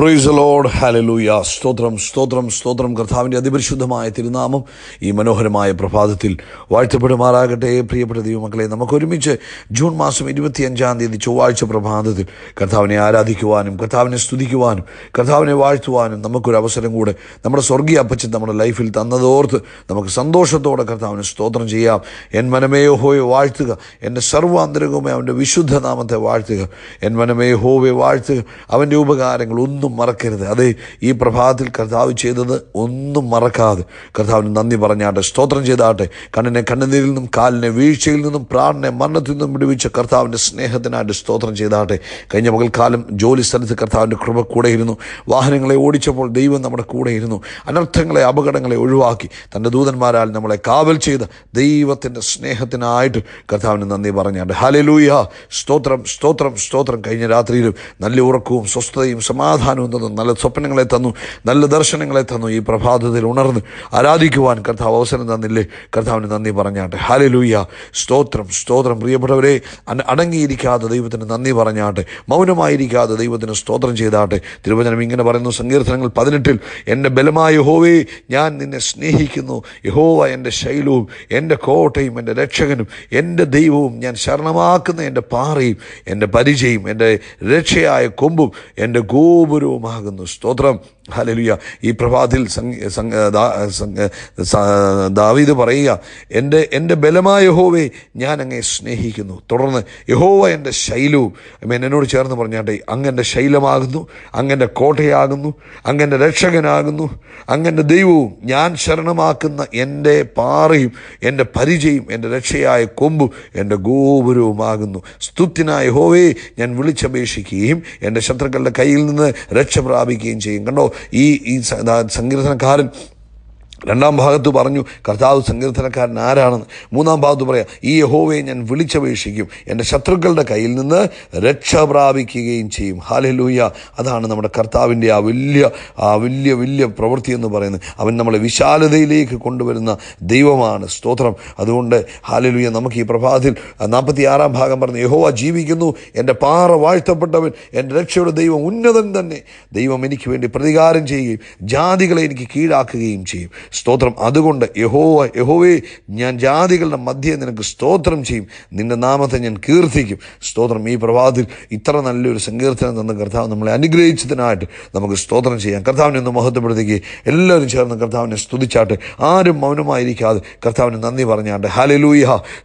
price Lord hallelujah സ്തോത്രം സ്തോത്രം സ്തോത്രം കർത്താവിൻ്റെ അതിപരിശുദ്ധമായ തിരുനാമം ഈ മനോഹരമായ പ്രഭാതത്തിൽ വാഴ്ത്തപ്പെടുമാറാകട്ടെ പ്രിയപ്പെട്ട ദൈവമക്കളെ നമുക്കൊരുമിച്ച് ജൂൺ മാസം ഇരുപത്തിയഞ്ചാം തീയതി ചൊവ്വാഴ്ച പ്രഭാതത്തിൽ കർത്താവിനെ ആരാധിക്കുവാനും കർത്താവിനെ സ്തുതിക്കുവാനും കർത്താവിനെ വാഴ്ത്തുവാനും നമുക്കൊരു അവസരം കൂടെ നമ്മുടെ സ്വർഗീയ അപ്പച്ചൻ നമ്മുടെ ലൈഫിൽ തന്നതോർത്ത് നമുക്ക് സന്തോഷത്തോടെ കർത്താവിനെ സ്തോത്രം ചെയ്യാം എൻ മനമേയോ ഹോയെ വാഴ്ത്തുക എൻ്റെ സർവാന്തരകവുമേ അവൻ്റെ വിശുദ്ധ നാമത്തെ വാഴ്ത്തുക എൻ മനമേ ഹോവെ വാഴ്ത്തുക അവൻ്റെ ഉപകാരങ്ങൾ ഒന്നും ഒന്നും മറക്കരുത് അതെ ഈ പ്രഭാതത്തിൽ കർത്താവ് ചെയ്തത് ഒന്നും മറക്കാതെ കർത്താവിന് നന്ദി പറഞ്ഞാട്ടെ സ്തോത്രം ചെയ്താട്ടെ കണ്ണിനെ കണ്ണുനീരിൽ നിന്നും കാലിനെ വീഴ്ചയിൽ നിന്നും പ്രാണനെ മരണത്തിൽ നിന്നും വിടുവിച്ച കർത്താവിൻ്റെ സ്നേഹത്തിനായിട്ട് സ്തോത്രം ചെയ്താട്ടെ കഴിഞ്ഞ പകൽക്കാലം ജോലി സ്ഥലത്ത് കർത്താവിൻ്റെ കൃപ കൂടെയിരുന്നു വാഹനങ്ങളെ ഓടിച്ചപ്പോൾ ദൈവം നമ്മുടെ കൂടെയിരുന്നു അനർത്ഥങ്ങളെ അപകടങ്ങളെ ഒഴിവാക്കി തൻ്റെ ദൂതന്മാരാൽ നമ്മളെ കാവൽ ചെയ്ത ദൈവത്തിൻ്റെ സ്നേഹത്തിനായിട്ട് കർത്താവിന് നന്ദി പറഞ്ഞാണ്ട് ഹാലലൂയ സ്തോത്രം സ്തോത്രം സ്തോത്രം കഴിഞ്ഞ രാത്രിയിലും നല്ല ഉറക്കവും സ്വസ്ഥതയും സമാധാനം സമാധാനവും തന്നു നല്ല സ്വപ്നങ്ങളെ തന്നു നല്ല ദർശനങ്ങളെ തന്നു ഈ പ്രഭാതത്തിൽ ഉണർന്ന് ആരാധിക്കുവാൻ കർത്താവ് അവസരം തന്നില്ലേ കർത്താവിന് നന്ദി പറഞ്ഞാട്ടെ ലൂയ്യ സ്തോത്രം സ്തോത്രം പ്രിയപ്പെട്ടവരെ അടങ്ങിയിരിക്കാതെ ദൈവത്തിന് നന്ദി പറഞ്ഞാട്ടെ മൗനമായിരിക്കാതെ ദൈവത്തിന് സ്തോത്രം ചെയ്താട്ടെ തിരുവചനം ഇങ്ങനെ പറയുന്നു സങ്കീർത്തനങ്ങൾ പതിനെട്ടിൽ എൻ്റെ ബലമായ യഹോവേ ഞാൻ നിന്നെ സ്നേഹിക്കുന്നു യഹോവ എൻ്റെ ശൈലവും എൻ്റെ കോട്ടയും എൻ്റെ രക്ഷകനും എൻ്റെ ദൈവവും ഞാൻ ശരണമാക്കുന്ന എൻ്റെ പാറയും എൻ്റെ പരിചയം എൻ്റെ രക്ഷയായ കൊമ്പും എൻ്റെ ഗോപുര ഗൗരവമാകുന്നു സ്തോത്രം ഹലലുയ ഈ പ്രഭാതിൽ ദാവീദ് പറയുക എൻ്റെ എൻ്റെ ബലമായ യഹോവയെ ഞാൻ അങ്ങനെ സ്നേഹിക്കുന്നു തുടർന്ന് യഹോവ എൻ്റെ ശൈലവും എന്നോട് ചേർന്ന് പറഞ്ഞാട്ടെ അങ്ങൻ്റെ ശൈലമാകുന്നു അങ്ങൻ്റെ കോട്ടയാകുന്നു അങ്ങൻ്റെ രക്ഷകനാകുന്നു അങ്ങൻ്റെ ദൈവവും ഞാൻ ശരണമാക്കുന്ന എൻ്റെ പാറയും എൻ്റെ പരിചയം എൻ്റെ രക്ഷയായ കൊമ്പും എൻ്റെ ഗോപുരവുമാകുന്നു സ്തുത്തിനായ യഹോവയെ ഞാൻ വിളിച്ചപേക്ഷിക്കുകയും എൻ്റെ ശത്രുക്കളുടെ കയ്യിൽ നിന്ന് രക്ഷ പ്രാപിക്കുകയും ചെയ്യും കണ്ടോ ഈ ഈ സങ്കീർത്തനക്കാരൻ രണ്ടാം ഭാഗത്ത് പറഞ്ഞു കർത്താവ് സങ്കീർത്തനക്കാരൻ ആരാണെന്ന് മൂന്നാം ഭാഗത്ത് പറയാം ഈ യഹോവയെ ഞാൻ വിളിച്ചപേക്ഷിക്കും എൻ്റെ ശത്രുക്കളുടെ കയ്യിൽ നിന്ന് രക്ഷ പ്രാപിക്കുകയും ചെയ്യും ഹാലലൂയ അതാണ് നമ്മുടെ കർത്താവിൻ്റെ ആ വലിയ ആ വലിയ വലിയ പ്രവൃത്തി എന്ന് പറയുന്നത് അവൻ നമ്മളെ വിശാലതയിലേക്ക് കൊണ്ടുവരുന്ന ദൈവമാണ് സ്തോത്രം അതുകൊണ്ട് ഹാലലൂയ നമുക്ക് ഈ പ്രഭാതത്തിൽ നാൽപ്പത്തി ആറാം ഭാഗം പറഞ്ഞു യഹോവ ജീവിക്കുന്നു എൻ്റെ പാറ വാഴ്ത്തപ്പെട്ടവൻ എൻ്റെ രക്ഷയുടെ ദൈവം ഉന്നതൻ തന്നെ ദൈവം എനിക്ക് വേണ്ടി പ്രതികാരം ചെയ്യുകയും ജാതികളെ എനിക്ക് കീഴാക്കുകയും ചെയ്യും സ്തോത്രം അതുകൊണ്ട് യഹോവ യഹോവേ ഞാൻ ജാതികളുടെ മധ്യേ നിനക്ക് സ്തോത്രം ചെയ്യും നിന്റെ നാമത്തെ ഞാൻ കീർത്തിക്കും സ്തോത്രം ഈ പ്രഭാതത്തിൽ ഇത്ര നല്ലൊരു സങ്കീർത്തനം തന്ന കർത്താവ് നമ്മളെ അനുഗ്രഹിച്ചതിനായിട്ട് നമുക്ക് സ്തോത്രം ചെയ്യാം കർത്താവിനെ ഒന്ന് മഹത്വപ്പെടുത്തേക്ക് എല്ലാവരും ചേർന്ന് കർത്താവിനെ സ്തുതിച്ചാട്ട് ആരും മൗനമായിരിക്കാതെ കർത്താവിന് നന്ദി പറഞ്ഞാണ്ട് ഹാലലൂയ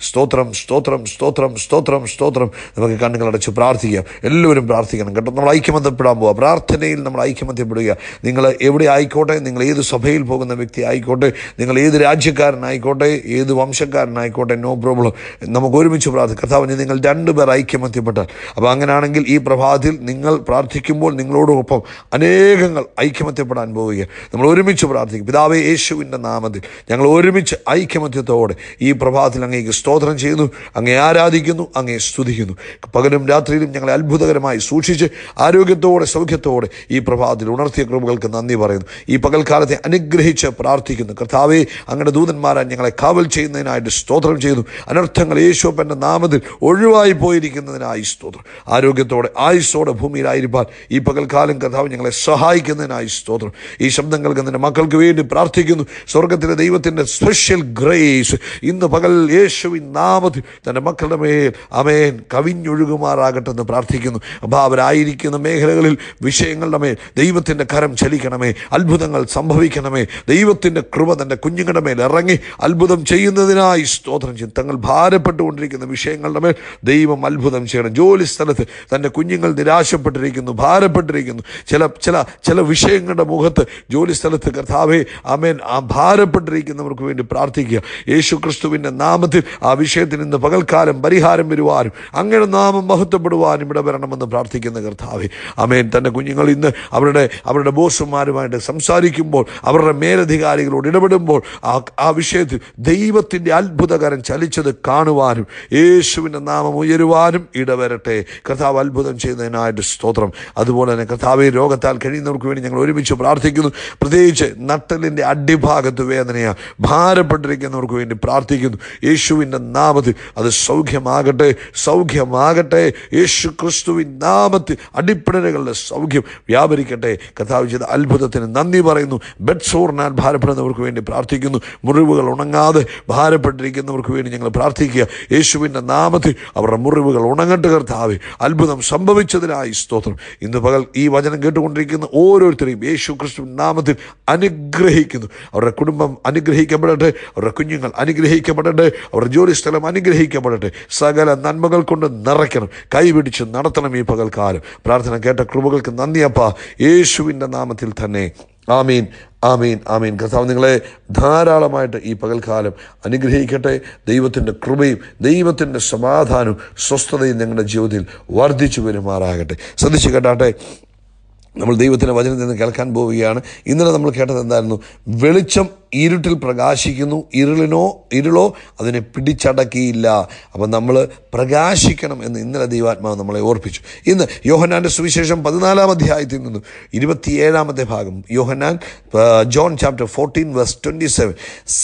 സ്തോത്രം സ്തോത്രം സ്തോത്രം സ്തോത്രം സ്തോത്രം നമുക്ക് കണ്ണുകളടച്ച് പ്രാർത്ഥിക്കാം എല്ലാവരും പ്രാർത്ഥിക്കണം കേട്ടോ നമ്മൾ ഐക്യമത്യപ്പെടാൻ പോവുക പ്രാർത്ഥനയിൽ നമ്മൾ ഐക്യമത്യപ്പെടുക നിങ്ങൾ എവിടെ ആയിക്കോട്ടെ നിങ്ങൾ ഏത് സഭയിൽ പോകുന്ന വ്യക്തി ആയിക്കോട്ടെ നിങ്ങൾ ഏത് രാജ്യക്കാരനായിക്കോട്ടെ ഏത് വംശക്കാരനായിക്കോട്ടെ നോ പ്രോബ്ലം നമുക്ക് ഒരുമിച്ച് പ്രാർത്ഥിക്കാം കഥാവിന് നിങ്ങൾ രണ്ടുപേർ ഐക്യമത്യപ്പെട്ടാൽ അപ്പോൾ അങ്ങനെയാണെങ്കിൽ ഈ പ്രഭാതത്തിൽ നിങ്ങൾ പ്രാർത്ഥിക്കുമ്പോൾ നിങ്ങളോടൊപ്പം അനേകങ്ങൾ ഐക്യമത്യപ്പെടാൻ പോവുക നമ്മൾ ഒരുമിച്ച് പ്രാർത്ഥിക്കും പിതാവേ യേശുവിൻ്റെ നാമത്തിൽ ഞങ്ങൾ ഒരുമിച്ച് ഐക്യമത്യത്തോടെ ഈ പ്രഭാതത്തിൽ അങ്ങേക്ക് സ്തോത്രം ചെയ്യുന്നു അങ്ങേ ആരാധിക്കുന്നു അങ്ങേ സ്തുതിക്കുന്നു പകലും രാത്രിയിലും ഞങ്ങളെ അത്ഭുതകരമായി സൂക്ഷിച്ച് ആരോഗ്യത്തോടെ സൗഖ്യത്തോടെ ഈ പ്രഭാതത്തിൽ ഉണർത്തിയ കൃപകൾക്ക് നന്ദി പറയുന്നു ഈ പകൽക്കാലത്തെ അനുഗ്രഹിച്ച് പ്രാർത്ഥന പ്രാർത്ഥിക്കുന്നു കർത്താവെ അങ്ങനെ ദൂതന്മാരെ ഞങ്ങളെ കാവൽ ചെയ്യുന്നതിനായിട്ട് സ്തോത്രം ചെയ്തു അനർത്ഥങ്ങൾ യേശോപ്പൻ്റെ നാമത്തിൽ ഒഴിവായി പോയിരിക്കുന്നതിനായി സ്തോത്രം ആരോഗ്യത്തോടെ ആയുസ്സോടെ ഭൂമിയിലായിരിക്കാൻ ഈ പകൽക്കാലം കർത്താവ് ഞങ്ങളെ സഹായിക്കുന്നതിനായി സ്തോത്രം ഈ ശബ്ദം കേൾക്കുന്നതിൻ്റെ മക്കൾക്ക് വേണ്ടി പ്രാർത്ഥിക്കുന്നു സ്വർഗത്തിലെ ദൈവത്തിൻ്റെ സ്പെഷ്യൽ ഗ്രേസ് ഇന്ന് പകൽ യേശുവിൻ നാമത്തിൽ തൻ്റെ മക്കളുടെ മേൽ അമേൻ കവിഞ്ഞൊഴുകുമാറാകട്ടെ എന്ന് പ്രാർത്ഥിക്കുന്നു അപ്പോൾ അവരായിരിക്കുന്ന മേഖലകളിൽ വിഷയങ്ങളുടെ മേൽ ദൈവത്തിൻ്റെ കരം ചലിക്കണമേ അത്ഭുതങ്ങൾ സംഭവിക്കണമേ ദൈവത്തിൻ്റെ ദൈവത്തിൻ്റെ കൃപ തൻ്റെ കുഞ്ഞുങ്ങളുടെ മേൽ ഇറങ്ങി അത്ഭുതം ചെയ്യുന്നതിനായി സ്തോത്രം ചെയ്യും തങ്ങൾ ഭാരപ്പെട്ടുകൊണ്ടിരിക്കുന്ന വിഷയങ്ങളുടെ മേൽ ദൈവം അത്ഭുതം ചെയ്യണം ജോലി സ്ഥലത്ത് തൻ്റെ കുഞ്ഞുങ്ങൾ നിരാശപ്പെട്ടിരിക്കുന്നു ഭാരപ്പെട്ടിരിക്കുന്നു ചില ചില ചില വിഷയങ്ങളുടെ മുഖത്ത് ജോലി സ്ഥലത്ത് കർത്താവെ അമേൻ ആ ഭാരപ്പെട്ടിരിക്കുന്നവർക്ക് വേണ്ടി പ്രാർത്ഥിക്കുക യേശു ക്രിസ്തുവിൻ്റെ നാമത്തിൽ ആ വിഷയത്തിൽ നിന്ന് പകൽക്കാലം പരിഹാരം വരുവാനും അങ്ങനെ നാമം മഹത്വപ്പെടുവാനും ഇവിടെ വരണമെന്ന് പ്രാർത്ഥിക്കുന്ന കർത്താവെ അമേൻ തൻ്റെ കുഞ്ഞുങ്ങൾ ഇന്ന് അവരുടെ അവരുടെ ബോസുമാരുമായിട്ട് സംസാരിക്കുമ്പോൾ അവരുടെ മേലധികാരി കാര്യങ്ങളോട് ഇടപെടുമ്പോൾ ആ ആ വിഷയത്തിൽ ദൈവത്തിൻ്റെ അത്ഭുതകരം ചലിച്ചത് കാണുവാനും യേശുവിൻ്റെ നാമം ഉയരുവാനും ഇടവരട്ടെ കർത്താവ് അത്ഭുതം ചെയ്യുന്നതിനായിട്ട് സ്തോത്രം അതുപോലെ തന്നെ കർത്താവ് രോഗത്താൽ കഴിയുന്നവർക്ക് വേണ്ടി ഞങ്ങൾ ഒരുമിച്ച് പ്രാർത്ഥിക്കുന്നു പ്രത്യേകിച്ച് നട്ടലിൻ്റെ അടിഭാഗത്ത് വേദനയാണ് ഭാരപ്പെട്ടിരിക്കുന്നവർക്ക് വേണ്ടി പ്രാർത്ഥിക്കുന്നു യേശുവിൻ്റെ നാമത്തിൽ അത് സൗഖ്യമാകട്ടെ സൗഖ്യമാകട്ടെ യേശു ക്രിസ്തുവിൻ നാമത്തിൽ അടിപ്പിടലുകളുടെ സൗഖ്യം വ്യാപരിക്കട്ടെ കഥാവ് ചെയ്ത അത്ഭുതത്തിന് നന്ദി പറയുന്നു ബെഡ്സോറിനാൽ ഭാരപ്പെട്ട ഭാരപ്പെടുന്നവർക്ക് വേണ്ടി പ്രാർത്ഥിക്കുന്നു മുറിവുകൾ ഉണങ്ങാതെ ഭാരപ്പെട്ടിരിക്കുന്നവർക്ക് വേണ്ടി ഞങ്ങൾ പ്രാർത്ഥിക്കുക യേശുവിൻ്റെ നാമത്തിൽ അവരുടെ മുറിവുകൾ ഉണങ്ങട്ട് കർത്താവെ അത്ഭുതം സംഭവിച്ചതിനായി സ്തോത്രം ഇന്ന് പകൽ ഈ വചനം കേട്ടുകൊണ്ടിരിക്കുന്ന ഓരോരുത്തരെയും യേശു ക്രിസ്തു നാമത്തിൽ അനുഗ്രഹിക്കുന്നു അവരുടെ കുടുംബം അനുഗ്രഹിക്കപ്പെടട്ടെ അവരുടെ കുഞ്ഞുങ്ങൾ അനുഗ്രഹിക്കപ്പെടട്ടെ അവരുടെ ജോലിസ്ഥലം അനുഗ്രഹിക്കപ്പെടട്ടെ സകല നന്മകൾ കൊണ്ട് നിറയ്ക്കണം കൈപിടിച്ച് നടത്തണം ഈ പകൽക്കാലം പ്രാർത്ഥന കേട്ട കൃപകൾക്ക് നന്ദിയപ്പ യേശുവിൻ്റെ നാമത്തിൽ തന്നെ ആമീൻ ആമീൻ ആമീൻ കർത്താവ് നിങ്ങളെ ധാരാളമായിട്ട് ഈ പകൽക്കാലം അനുഗ്രഹിക്കട്ടെ ദൈവത്തിൻ്റെ കൃപയും ദൈവത്തിൻ്റെ സമാധാനവും സ്വസ്ഥതയും നിങ്ങളുടെ ജീവിതത്തിൽ വർദ്ധിച്ചു പെരുമാറാകട്ടെ ശ്രദ്ധിച്ചു കേട്ടാട്ടെ നമ്മൾ ദൈവത്തിൻ്റെ വചനത്തിൽ നിന്ന് കേൾക്കാൻ പോവുകയാണ് ഇന്നലെ നമ്മൾ കേട്ടത് എന്തായിരുന്നു വെളിച്ചം ഇരുട്ടിൽ പ്രകാശിക്കുന്നു ഇരുളിനോ ഇരുളോ അതിനെ പിടിച്ചടക്കിയില്ല അപ്പം നമ്മൾ പ്രകാശിക്കണം എന്ന് ഇന്നലെ ദൈവാത്മാവ് നമ്മളെ ഓർപ്പിച്ചു ഇന്ന് യോഹനാൻ്റെ സുവിശേഷം പതിനാലാം അധ്യായത്തിൽ നിന്നും ഇരുപത്തിയേഴാമത്തെ ഭാഗം യോഹനാൻ John chapter fourteen verse twenty seven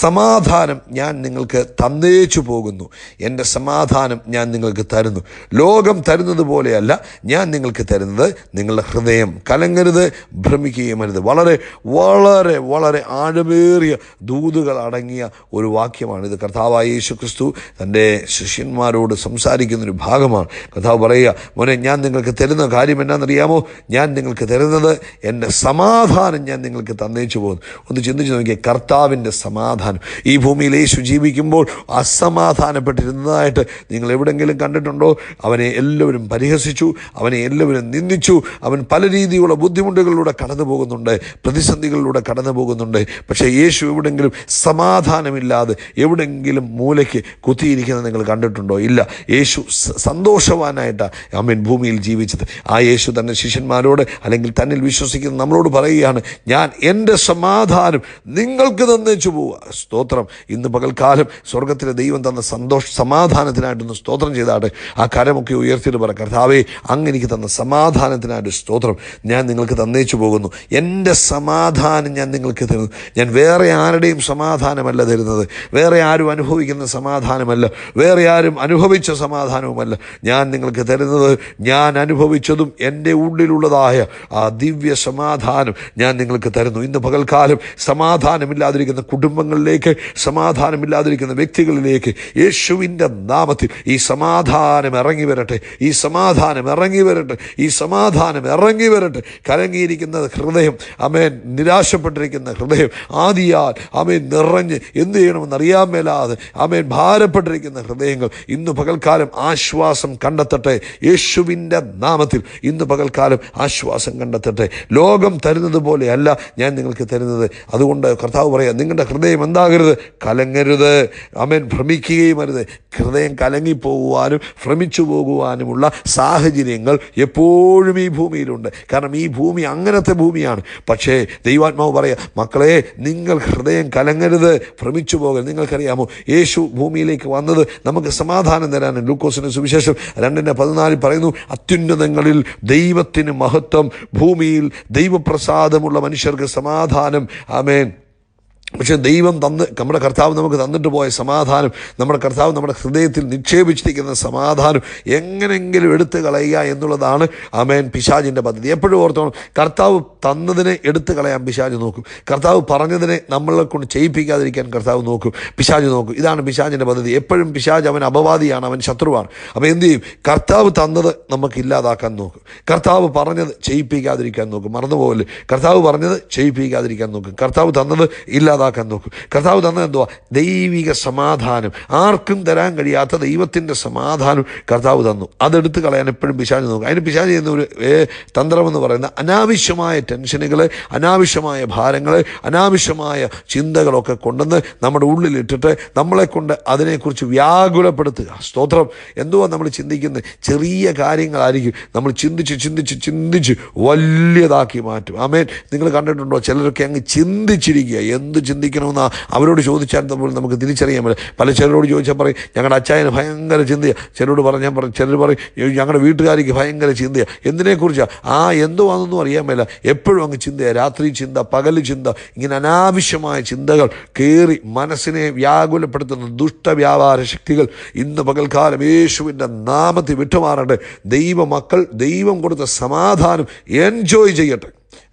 സമാധാനം ഞാൻ നിങ്ങൾക്ക് തന്നേച്ചു പോകുന്നു എൻ്റെ സമാധാനം ഞാൻ നിങ്ങൾക്ക് തരുന്നു ലോകം തരുന്നത് പോലെയല്ല ഞാൻ നിങ്ങൾക്ക് തരുന്നത് നിങ്ങളുടെ ഹൃദയം കലങ്ങരുത് ഭ്രമിക്കുകയും അരുത് വളരെ വളരെ വളരെ ആഴമേറിയ ദൂതുകൾ അടങ്ങിയ ഒരു വാക്യമാണ് ഇത് കർത്താവായ യേശു ക്രിസ്തു തൻ്റെ ശിഷ്യന്മാരോട് സംസാരിക്കുന്നൊരു ഭാഗമാണ് കർത്താവ് പറയുക മോനെ ഞാൻ നിങ്ങൾക്ക് തരുന്ന കാര്യം എന്നാണെന്നറിയാമോ ഞാൻ നിങ്ങൾക്ക് തരുന്നത് എൻ്റെ സമാധാനം ഞാൻ നിങ്ങൾക്ക് തന്നേച്ചു പോകുന്നു ഒന്ന് ചിന്തിച്ച് നോക്കിയ കർത്താവിൻ്റെ സമാധാനം ഈ ഭൂമിയിൽ യേശു ജീവിക്കുമ്പോൾ അസമാധാനപ്പെട്ടിരുന്നതായിട്ട് നിങ്ങൾ എവിടെങ്കിലും കണ്ടിട്ടുണ്ടോ അവനെ എല്ലാവരും പരിഹസിച്ചു അവനെ എല്ലാവരും നിന്ദിച്ചു അവൻ പല രീതിയിലുള്ള ബുദ്ധിമുട്ടുകളിലൂടെ കടന്നു പോകുന്നുണ്ട് പ്രതിസന്ധികളിലൂടെ കടന്നു പോകുന്നുണ്ട് പക്ഷേ യേശു എവിടെങ്കിലും സമാധാനമില്ലാതെ എവിടെങ്കിലും മൂലയ്ക്ക് കുത്തിയിരിക്കുന്നത് നിങ്ങൾ കണ്ടിട്ടുണ്ടോ ഇല്ല യേശു സന്തോഷവാനായിട്ടാണ് അമ്മൻ ഭൂമിയിൽ ജീവിച്ചത് ആ യേശു തന്നെ ശിഷ്യന്മാരോട് അല്ലെങ്കിൽ തന്നിൽ വിശ്വസിക്കുന്ന നമ്മളോട് പറയുകയാണ് ഞാൻ എൻ്റെ സമാധാനം നിങ്ങൾക്ക് തന്നേച്ചു പോവുക സ്തോത്രം ഇന്ന് പകൽക്കാലം സ്വർഗത്തിലെ ദൈവം തന്ന സന്തോഷ സമാധാനത്തിനായിട്ടൊന്ന് സ്തോത്രം ചെയ്താട്ട് ആ കരമൊക്കെ ഉയർത്തിയിട്ട് പറ കർത്താവേ അങ്ങ് എനിക്ക് തന്ന സമാധാനത്തിനായിട്ട് സ്തോത്രം ഞാൻ നിങ്ങൾക്ക് തന്നേച്ചു പോകുന്നു എൻ്റെ സമാധാനം ഞാൻ നിങ്ങൾക്ക് തരുന്നു ഞാൻ വേറെ ആരുടെയും സമാധാനമല്ല തരുന്നത് വേറെ ആരും അനുഭവിക്കുന്ന സമാധാനമല്ല വേറെ ആരും അനുഭവിച്ച സമാധാനവുമല്ല ഞാൻ നിങ്ങൾക്ക് തരുന്നത് ഞാൻ അനുഭവിച്ചതും എൻ്റെ ഉള്ളിലുള്ളതായ ആ ദിവ്യ സമാധാനം ഞാൻ നിങ്ങൾക്ക് തരുന്നു ഇന്ന് പകൽക്കാലം സമാധാനമില്ലാതിരിക്കുന്ന കുടുംബങ്ങളിലേക്ക് സമാധാനമില്ലാതിരിക്കുന്ന വ്യക്തികളിലേക്ക് യേശുവിൻ്റെ നാമത്തിൽ ഈ സമാധാനം ഇറങ്ങി വരട്ടെ ഈ സമാധാനം ഇറങ്ങി വരട്ടെ ഈ സമാധാനം ഇറങ്ങി വരട്ടെ കലങ്ങിയിരിക്കുന്ന ഹൃദയം അമേൻ നിരാശപ്പെട്ടിരിക്കുന്ന ഹൃദയം ആദിയാ കൃപയാൽ ആമേൻ നിറഞ്ഞ് എന്ത് ചെയ്യണമെന്ന് അറിയാൻ മേലാതെ ആമേൻ ഭാരപ്പെട്ടിരിക്കുന്ന ഹൃദയങ്ങൾ ഇന്ന് പകൽക്കാലം ആശ്വാസം കണ്ടെത്തട്ടെ യേശുവിൻ്റെ നാമത്തിൽ ഇന്ന് പകൽക്കാലം ആശ്വാസം കണ്ടെത്തട്ടെ ലോകം തരുന്നത് പോലെയല്ല ഞാൻ നിങ്ങൾക്ക് തരുന്നത് അതുകൊണ്ട് കർത്താവ് പറയാം നിങ്ങളുടെ ഹൃദയം എന്താകരുത് കലങ്ങരുത് അമേൻ ഭ്രമിക്കുകയും അരുത് ഹൃദയം കലങ്ങിപ്പോകുവാനും ഭ്രമിച്ചു പോകുവാനുമുള്ള സാഹചര്യങ്ങൾ എപ്പോഴും ഈ ഭൂമിയിലുണ്ട് കാരണം ഈ ഭൂമി അങ്ങനത്തെ ഭൂമിയാണ് പക്ഷേ ദൈവാത്മാവ് പറയാം മക്കളെ നിങ്ങൾ ഹൃദയം കലങ്ങരുത് ഭ്രമിച്ചു പോകരുത് നിങ്ങൾക്കറിയാമോ യേശു ഭൂമിയിലേക്ക് വന്നത് നമുക്ക് സമാധാനം തരാനാണ് ലൂക്കോസിന് സുവിശേഷം രണ്ടിൻ്റെ പതിനാലിൽ പറയുന്നു അത്യുന്നതങ്ങളിൽ ദൈവത്തിന് മഹത്വം ഭൂമിയിൽ ദൈവപ്രസാദമുള്ള മനുഷ്യർക്ക് സമാധാനം ആമേൻ പക്ഷെ ദൈവം തന്ന് നമ്മുടെ കർത്താവ് നമുക്ക് തന്നിട്ട് പോയ സമാധാനം നമ്മുടെ കർത്താവ് നമ്മുടെ ഹൃദയത്തിൽ നിക്ഷേപിച്ചിരിക്കുന്ന സമാധാനം എങ്ങനെങ്കിലും എടുത്തു കളയുക എന്നുള്ളതാണ് അമേൻ പിശാജിൻ്റെ പദ്ധതി എപ്പോഴും ഓർത്തോണം കർത്താവ് തന്നതിനെ എടുത്തു കളയാൻ പിശാജ് നോക്കും കർത്താവ് പറഞ്ഞതിനെ നമ്മളെ കൊണ്ട് ചെയ്യിപ്പിക്കാതിരിക്കാൻ കർത്താവ് നോക്കും പിശാജ് നോക്കും ഇതാണ് പിശാജിൻ്റെ പദ്ധതി എപ്പോഴും പിശാജ് അവൻ അപവാദിയാണ് അവൻ ശത്രുവാണ് അപ്പോൾ എന്തു ചെയ്യും കർത്താവ് തന്നത് നമുക്ക് ഇല്ലാതാക്കാൻ നോക്കും കർത്താവ് പറഞ്ഞത് ചെയ്യിപ്പിക്കാതിരിക്കാൻ നോക്കും മറന്നുപോകല്ലേ കർത്താവ് പറഞ്ഞത് ചെയ്യിപ്പിക്കാതിരിക്കാൻ നോക്കും കർത്താവ് തന്നത് ഇല്ലാതെ ഇല്ലാതാക്കാൻ നോക്കും കർത്താവ് തന്നത് എന്തുവാ ദൈവിക സമാധാനം ആർക്കും തരാൻ കഴിയാത്ത ദൈവത്തിൻ്റെ സമാധാനം കർത്താവ് തന്നു അതെടുത്ത് കളയാൻ എപ്പോഴും പിശാജ് നോക്കും അതിന് പിശാജ് ചെയ്യുന്ന ഒരു തന്ത്രമെന്ന് പറയുന്ന അനാവശ്യമായ ടെൻഷനുകൾ അനാവശ്യമായ ഭാരങ്ങൾ അനാവശ്യമായ ചിന്തകളൊക്കെ കൊണ്ടുവന്ന് നമ്മുടെ ഉള്ളിലിട്ടിട്ട് നമ്മളെ കൊണ്ട് അതിനെക്കുറിച്ച് വ്യാകുലപ്പെടുത്തുക സ്തോത്രം എന്തുവാ നമ്മൾ ചിന്തിക്കുന്നത് ചെറിയ കാര്യങ്ങളായിരിക്കും നമ്മൾ ചിന്തിച്ച് ചിന്തിച്ച് ചിന്തിച്ച് വലിയതാക്കി മാറ്റും ആമേൻ നിങ്ങൾ കണ്ടിട്ടുണ്ടോ ചിലരൊക്കെ അങ്ങ് ചിന്തിച്ചിരിക്കുക എന്ത് ചിന്തിക്കണമെന്ന് അവരോട് ചോദിച്ചാൽ പോലും നമുക്ക് തിരിച്ചറിയാൻ പറ്റും പല ചിലരോട് ചോദിച്ചാൽ പറയും ഞങ്ങളുടെ അച്ചായന് ഭയങ്കര ചിന്തയാണ് ചിലരോട് പറഞ്ഞാൽ പറയും ചിലർ പറയും ഞങ്ങളുടെ വീട്ടുകാരിക്ക് ഭയങ്കര ചിന്തയാണ് എന്തിനെക്കുറിച്ചാണ് ആ എന്തോ ആണെന്നും അറിയാൻ മേല എപ്പോഴും അങ്ങ് ചിന്തയാണ് രാത്രി ചിന്ത പകൽ ചിന്ത ഇങ്ങനെ അനാവശ്യമായ ചിന്തകൾ കയറി മനസ്സിനെ വ്യാകുലപ്പെടുത്തുന്ന ദുഷ്ടവ്യാപാര ശക്തികൾ ഇന്ന് പകൽക്കാലം യേശുവിൻ്റെ നാമത്തിൽ വിട്ടുമാറട്ടെ ദൈവമക്കൾ ദൈവം കൊടുത്ത സമാധാനം എൻജോയ് ചെയ്യട്ടെ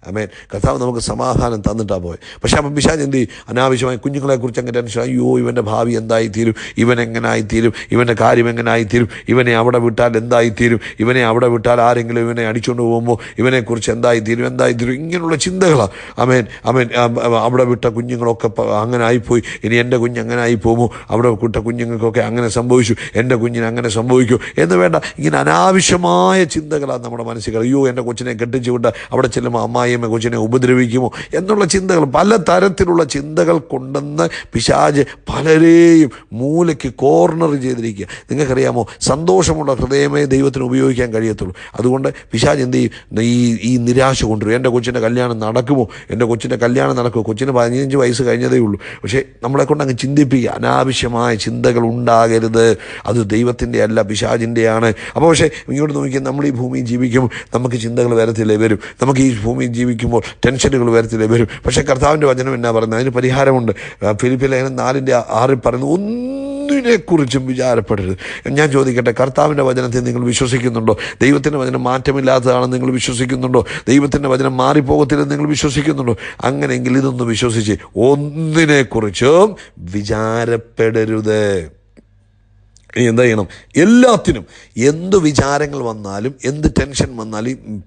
അമേൻ കർത്താവ് നമുക്ക് സമാധാനം തന്നിട്ടാ പോയത് പക്ഷേ അപ്പം പിശാജ് എന്ത് ചെയ്യും കുഞ്ഞുങ്ങളെക്കുറിച്ച് അങ്ങനെ ടെൻഷൻ അയ്യോ ഇവൻ്റെ ഭാവി എന്തായിത്തീരും ഇവൻ എങ്ങനായിത്തീരും ഇവൻ്റെ കാര്യം എങ്ങനായിത്തീരും ഇവനെ അവിടെ വിട്ടാൽ എന്തായിത്തീരും ഇവനെ അവിടെ വിട്ടാൽ ആരെങ്കിലും ഇവനെ അടിച്ചുകൊണ്ട് പോകുമ്പോൾ ഇവനെക്കുറിച്ച് എന്തായിത്തീരും എന്തായിത്തീരും ഇങ്ങനെയുള്ള ചിന്തകളാണ് അമേൻ അമേൻ അവിടെ വിട്ട കുഞ്ഞുങ്ങളൊക്കെ അങ്ങനെ ആയിപ്പോയി ഇനി എൻ്റെ കുഞ്ഞ് അങ്ങനെ ആയി പോകുമോ അവിടെ വിട്ട കുഞ്ഞുങ്ങൾക്കൊക്കെ അങ്ങനെ സംഭവിച്ചു എൻ്റെ കുഞ്ഞിന് അങ്ങനെ സംഭവിക്കൂ എന്ന് വേണ്ട ഇങ്ങനെ അനാവശ്യമായ ചിന്തകളാണ് നമ്മുടെ മനസ്സിൽ അയ്യോ എൻ്റെ കൊച്ചിനെ കെട്ടിച്ചുകൊണ്ട് അവിടെ ചെല്ലുമ്പോൾ അമ്മ അമ്മായിയമ്മ കൊച്ചിനെ ഉപദ്രവിക്കുമോ എന്നുള്ള ചിന്തകൾ പല തരത്തിലുള്ള ചിന്തകൾ കൊണ്ടെന്ന് പിശാജ് പലരെയും മൂലയ്ക്ക് കോർണർ ചെയ്തിരിക്കുക നിങ്ങൾക്കറിയാമോ സന്തോഷമുള്ള ഹൃദയമേ ദൈവത്തിന് ഉപയോഗിക്കാൻ കഴിയത്തുള്ളൂ അതുകൊണ്ട് പിശാജ് എന്ത് ചെയ്യും ഈ ഈ നിരാശ കൊണ്ടുവരും എൻ്റെ കൊച്ചിൻ്റെ കല്യാണം നടക്കുമോ എൻ്റെ കൊച്ചിൻ്റെ കല്യാണം നടക്കുമോ കൊച്ചിന് പതിനഞ്ച് വയസ്സ് കഴിഞ്ഞതേ ഉള്ളൂ പക്ഷേ നമ്മളെ കൊണ്ട് അങ്ങ് ചിന്തിപ്പിക്കുക അനാവശ്യമായ ചിന്തകൾ ഉണ്ടാകരുത് അത് ദൈവത്തിൻ്റെ അല്ല പിശാജിൻ്റെയാണ് അപ്പോൾ പക്ഷേ ഇങ്ങോട്ട് നോക്കിയാൽ നമ്മൾ ഈ ഭൂമിയിൽ ജീവിക്കും നമുക്ക് ചിന്തകൾ വരത്തില്ലേ വരും നമുക്ക് ഈ ഭൂമിയിൽ ജീവിക്കുമ്പോൾ ടെൻഷനുകൾ ഉയരത്തിൽ വരും പക്ഷേ കർത്താവിൻ്റെ വചനം എന്നാ പറയുന്നത് അതിന് പരിഹാരമുണ്ട് ഫിലിപ്പിൽ ലേഖനം നാലിൻ്റെ ആറിൽ പറയുന്നത് ഒന്നിനെക്കുറിച്ചും വിചാരപ്പെടരുത് ഞാൻ ചോദിക്കട്ടെ കർത്താവിൻ്റെ വചനത്തെ നിങ്ങൾ വിശ്വസിക്കുന്നുണ്ടോ ദൈവത്തിൻ്റെ വചനം മാറ്റമില്ലാത്തതാണെന്ന് നിങ്ങൾ വിശ്വസിക്കുന്നുണ്ടോ ദൈവത്തിൻ്റെ വചനം മാറിപ്പോകത്തില്ലെന്ന് നിങ്ങൾ വിശ്വസിക്കുന്നുണ്ടോ അങ്ങനെയെങ്കിൽ ഇതൊന്ന് വിശ്വസിച്ച് ഒന്നിനെക്കുറിച്ചും വിചാരപ്പെടരുത് ഇനി എന്താ ചെയ്യണം എല്ലാത്തിനും എന്ത് വിചാരങ്ങൾ വന്നാലും എന്ത് ടെൻഷൻ വന്നാലും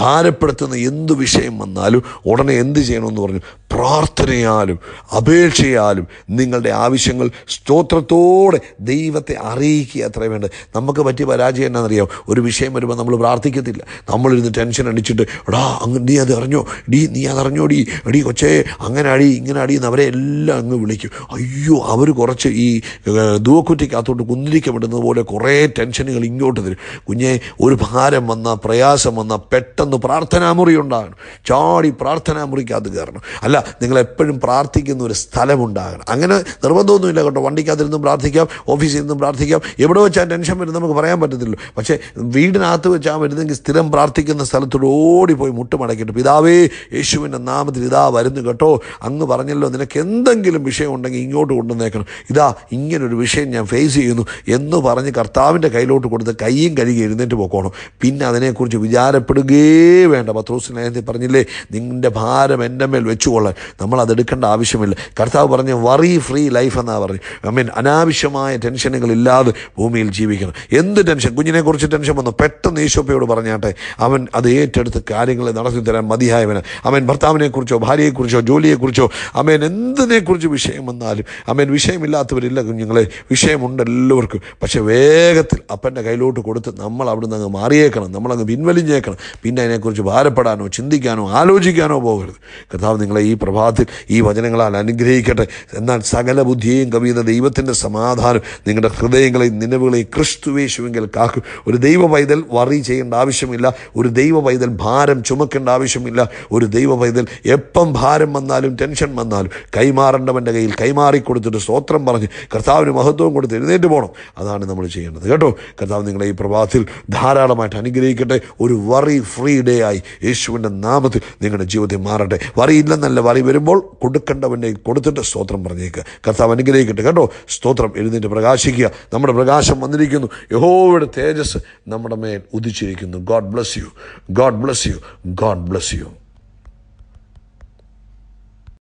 ഭാരപ്പെടുത്തുന്ന എന്ത് വിഷയം വന്നാലും ഉടനെ എന്ത് ചെയ്യണമെന്ന് പറഞ്ഞു പ്രാർത്ഥനയാലും അപേക്ഷയാലും നിങ്ങളുടെ ആവശ്യങ്ങൾ സ്തോത്രത്തോടെ ദൈവത്തെ അറിയിക്കുക അത്രേ വേണ്ടത് നമുക്ക് പറ്റിയ പരാജയം അറിയാം ഒരു വിഷയം വരുമ്പോൾ നമ്മൾ പ്രാർത്ഥിക്കത്തില്ല നമ്മളിരുന്ന് ടെൻഷൻ അടിച്ചിട്ട് എടാ അങ്ങ് നീ അത് അറിഞ്ഞോ ഡീ നീ അതറിഞ്ഞോ ഡീ എടി കൊച്ചേ അങ്ങനെ അടി ഇങ്ങനെ അടി എന്ന് അവരെ എല്ലാം അങ്ങ് വിളിക്കും അയ്യോ അവർ കുറച്ച് ഈ ദൂക്കുറ്റിക്കകത്തോട്ട് കുന്തിരിക്കമിടുന്നത് പോലെ കുറേ ടെൻഷനുകൾ ഇങ്ങോട്ട് തരും കുഞ്ഞെ ഒരു ഭാരം വന്ന പ്രയാസം വന്ന പെട്ടെന്ന് പ്രാർത്ഥനാമുറി ഉണ്ടാകണം ചാടി പ്രാർത്ഥനാമുറിക്കകത്ത് കയറണം അല്ല നിങ്ങൾ എപ്പോഴും പ്രാർത്ഥിക്കുന്ന ഒരു സ്ഥലമുണ്ടാകണം അങ്ങനെ നിർബന്ധമൊന്നുമില്ല കേട്ടോ വണ്ടിക്കകത്തിരുന്നും പ്രാർത്ഥിക്കാം ഓഫീസിൽ നിന്നും പ്രാർത്ഥിക്കാം എവിടെ വെച്ചാൽ ടെൻഷൻ വരും നമുക്ക് പറയാൻ പറ്റത്തില്ലല്ലോ പക്ഷേ വീടിനകത്ത് വെച്ചാൽ വരുന്നെങ്കിൽ സ്ഥിരം പ്രാർത്ഥിക്കുന്ന സ്ഥലത്തോട് ഓടിപ്പോയി മുട്ടുമടക്കിയിട്ട് പിതാവേ യേശുവിൻ്റെ നാമത്തിൽ ഇതാ വരുന്നു കേട്ടോ അങ്ങ് പറഞ്ഞല്ലോ നിനക്ക് എന്തെങ്കിലും വിഷയം ഉണ്ടെങ്കിൽ ഇങ്ങോട്ട് കൊണ്ടുവന്നേക്കണം ഇതാ ഇങ്ങനൊരു വിഷയം ഞാൻ ഫേസ് ചെയ്യുന്നു എന്ന് പറഞ്ഞ് കർത്താവിൻ്റെ കയ്യിലോട്ട് കൊടുത്ത് കൈയും കഴുകി എഴുന്നേറ്റ് പോക്കോണം പിന്നെ അതിനെക്കുറിച്ച് വിചാരപ്പെടുകയേ വേണ്ട പത്രോസ് നേരത്തെ പറഞ്ഞില്ലേ നിങ്ങളുടെ ഭാരം എൻ്റെ മേൽ വെച്ചുകൊള്ളാൻ നമ്മൾ അതെടുക്കേണ്ട ആവശ്യമില്ല കർത്താവ് പറഞ്ഞ് വറി ഫ്രീ ലൈഫ് എന്നാണ് പറഞ്ഞു ഐ മീൻ അനാവശ്യമായ ടെൻഷനുകളില്ലാതെ ഭൂമിയിൽ ജീവിക്കണം എന്ത് ടെൻഷൻ കുഞ്ഞിനെക്കുറിച്ച് ടെൻഷൻ വന്നു പെട്ടെന്ന് ഈശോപ്പയോട് പറഞ്ഞാട്ടെ അവൻ അത് ഏറ്റെടുത്ത് കാര്യങ്ങൾ നടത്തി തരാൻ മതിയായവന് അവൻ ഭർത്താവിനെക്കുറിച്ചോ ഭാര്യയെക്കുറിച്ചോ ജോലിയെക്കുറിച്ചോ അമേൻ എന്തിനെക്കുറിച്ച് വിഷയം വന്നാലും അമേൻ വിഷയമില്ലാത്തവരില്ല കുഞ്ഞുങ്ങളെ വിഷയമുണ്ടല്ലോ എല്ലാവർക്കും പക്ഷെ വേഗത്തിൽ അപ്പൻ്റെ കയ്യിലോട്ട് കൊടുത്ത് നമ്മൾ അവിടെ നിന്ന് അങ്ങ് മാറിയേക്കണം നമ്മളങ്ങ് പിൻവലിഞ്ഞേക്കണം പിന്നെ അതിനെക്കുറിച്ച് ഭാരപ്പെടാനോ ചിന്തിക്കാനോ ആലോചിക്കാനോ പോകരുത് കഥാവ് നിങ്ങളെ ഈ പ്രഭാതത്തിൽ ഈ വചനങ്ങളാൽ അനുഗ്രഹിക്കട്ടെ എന്നാൽ സകല ബുദ്ധിയെയും കവിയുന്ന ദൈവത്തിൻ്റെ സമാധാനം നിങ്ങളുടെ ഹൃദയങ്ങളെയും നിലവുകളെയും ക്രിസ്തുവേശുവെങ്കിൽ കാക്കും ഒരു ദൈവ പൈതൽ വറി ചെയ്യേണ്ട ആവശ്യമില്ല ഒരു ദൈവ പൈതൽ ഭാരം ചുമക്കേണ്ട ആവശ്യമില്ല ഒരു ദൈവ പൈതൽ എപ്പം ഭാരം വന്നാലും ടെൻഷൻ വന്നാലും കൈമാറേണ്ടവൻ്റെ കയ്യിൽ കൈമാറി കൊടുത്തിട്ട് സ്തോത്രം പറഞ്ഞ് കർത്താവിന് മഹത്വം കൊടുത്ത് എഴുന്നേറ്റ് പോകണം പോകണം അതാണ് നമ്മൾ ചെയ്യേണ്ടത് കേട്ടോ കർത്താവ് നിങ്ങളെ ഈ പ്രഭാതത്തിൽ ധാരാളമായിട്ട് അനുഗ്രഹിക്കട്ടെ ഒരു വറി ഫ്രീ ഡേ ആയി യേശുവിൻ്റെ നാമത്തിൽ നിങ്ങളുടെ ജീവിതത്തിൽ മാറട്ടെ ഇല്ലെന്നല്ല വറി വരുമ്പോൾ കൊടുക്കേണ്ടവൻ്റെ കൊടുത്തിട്ട് സ്തോത്രം പറഞ്ഞേക്കുക കർത്താവ് അനുഗ്രഹിക്കട്ടെ കേട്ടോ സ്തോത്രം എഴുന്നേറ്റ് പ്രകാശിക്കുക നമ്മുടെ പ്രകാശം വന്നിരിക്കുന്നു യഹോവയുടെ തേജസ് നമ്മുടെ മേൽ ഉദിച്ചിരിക്കുന്നു God bless you God bless you God bless U